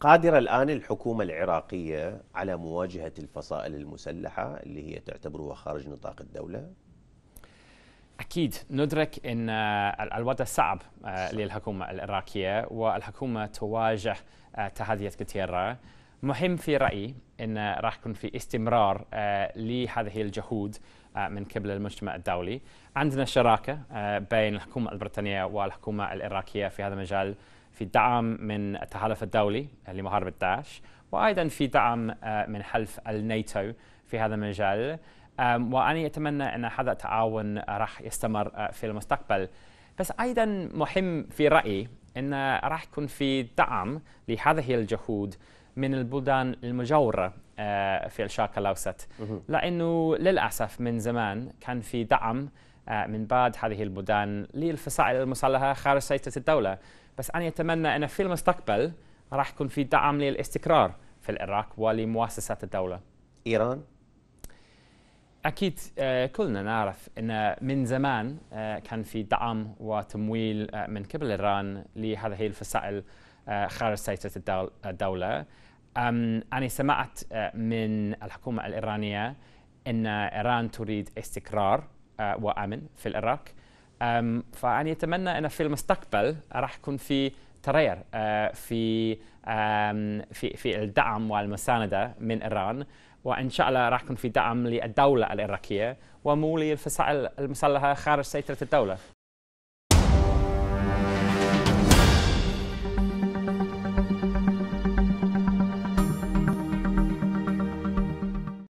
قادرة الآن الحكومة العراقية على مواجهة الفصائل المسلحة اللي هي تعتبرها خارج نطاق الدولة؟ أكيد ندرك أن آه، الوضع آه، صعب للحكومة العراقية والحكومة تواجه آه، تحديات كثيرة مهم في رأيي أن راح يكون في استمرار لهذه الجهود من قبل المجتمع الدولي عندنا شراكة بين الحكومة البريطانية والحكومة العراقية في هذا المجال في دعم من التحالف الدولي لمحاربة داعش وأيضا في دعم آه، من حلف الناتو في هذا المجال وأنا أتمنى أن هذا التعاون راح يستمر آه، في المستقبل بس أيضا مهم في رأيي أن راح يكون في دعم لهذه الجهود من البلدان المجاورة آه، في الشرق الأوسط لأنه للأسف من زمان كان في دعم آه، من بعد هذه البلدان للفصائل المسلحة خارج سيطرة الدولة بس أنا أتمنى أن في المستقبل راح يكون في دعم للاستقرار في العراق ولمؤسسات الدولة إيران؟ أكيد آه، كلنا نعرف أن من زمان آه، كان في دعم وتمويل من قبل إيران لهذه الفصائل خارج سيطرة الدولة أنا سمعت من الحكومة الإيرانية أن إيران تريد استقرار آه، وآمن في العراق فاني أتمنى أن في المستقبل راح يكون في تغير آه، في في في الدعم والمساندة من إيران وإن شاء الله راح يكون في دعم للدولة العراقية ومو للفصائل المسلحة خارج سيطرة الدولة